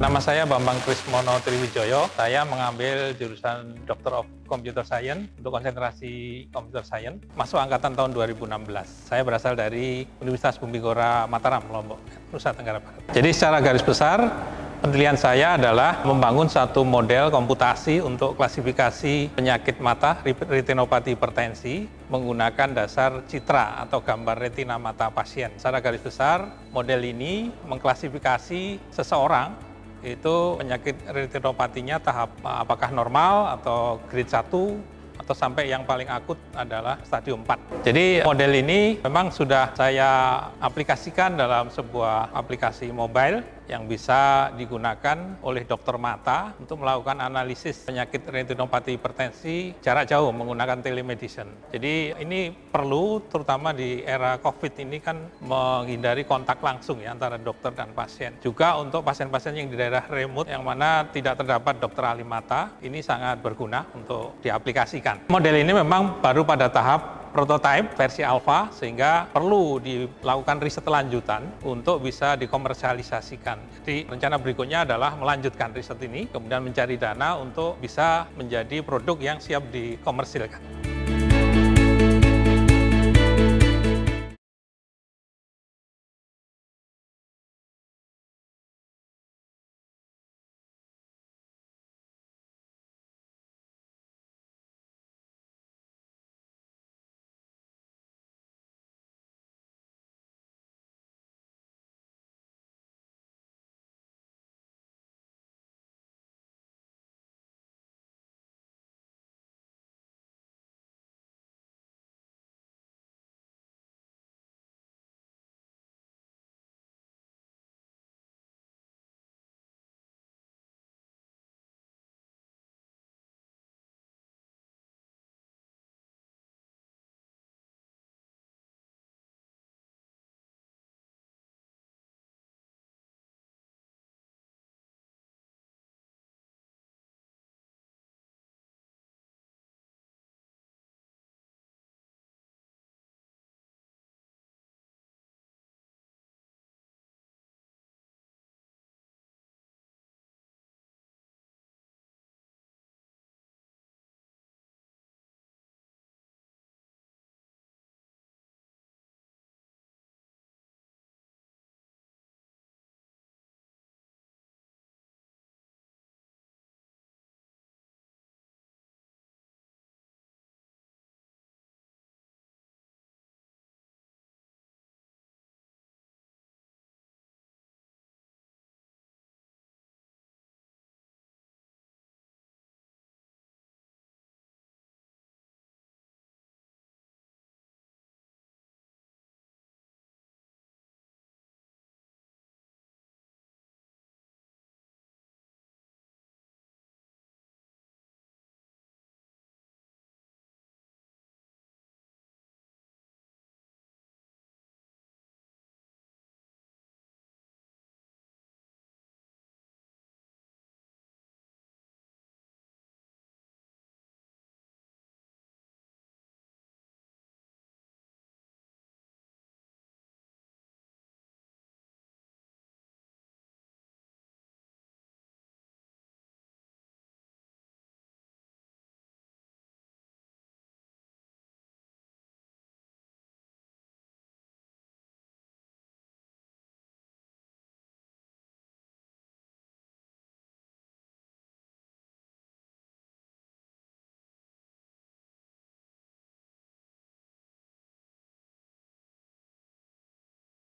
Nama saya Bambang Krismono Triwijoyo. Saya mengambil jurusan Doctor of Computer Science untuk konsentrasi Computer Science. Masuk angkatan tahun 2016. Saya berasal dari Universitas Bumi Gora Mataram, Lombok, Nusa Tenggara Barat. Jadi secara garis besar, penelitian saya adalah membangun satu model komputasi untuk klasifikasi penyakit mata, retinopati hipertensi, menggunakan dasar citra atau gambar retina mata pasien. Secara garis besar, model ini mengklasifikasi seseorang itu penyakit retinopatinya tahap eh, apakah normal atau grade 1 atau sampai yang paling akut adalah stadium 4. Jadi model ini memang sudah saya aplikasikan dalam sebuah aplikasi mobile yang bisa digunakan oleh dokter mata untuk melakukan analisis penyakit retinopati hipertensi jarak jauh menggunakan telemedicine. Jadi ini perlu terutama di era COVID ini kan menghindari kontak langsung ya antara dokter dan pasien. Juga untuk pasien-pasien yang di daerah remote yang mana tidak terdapat dokter ahli mata, ini sangat berguna untuk diaplikasikan. Model ini memang baru pada tahap prototype versi alpha sehingga perlu dilakukan riset lanjutan untuk bisa dikomersialisasikan. Jadi rencana berikutnya adalah melanjutkan riset ini kemudian mencari dana untuk bisa menjadi produk yang siap dikomersilkan.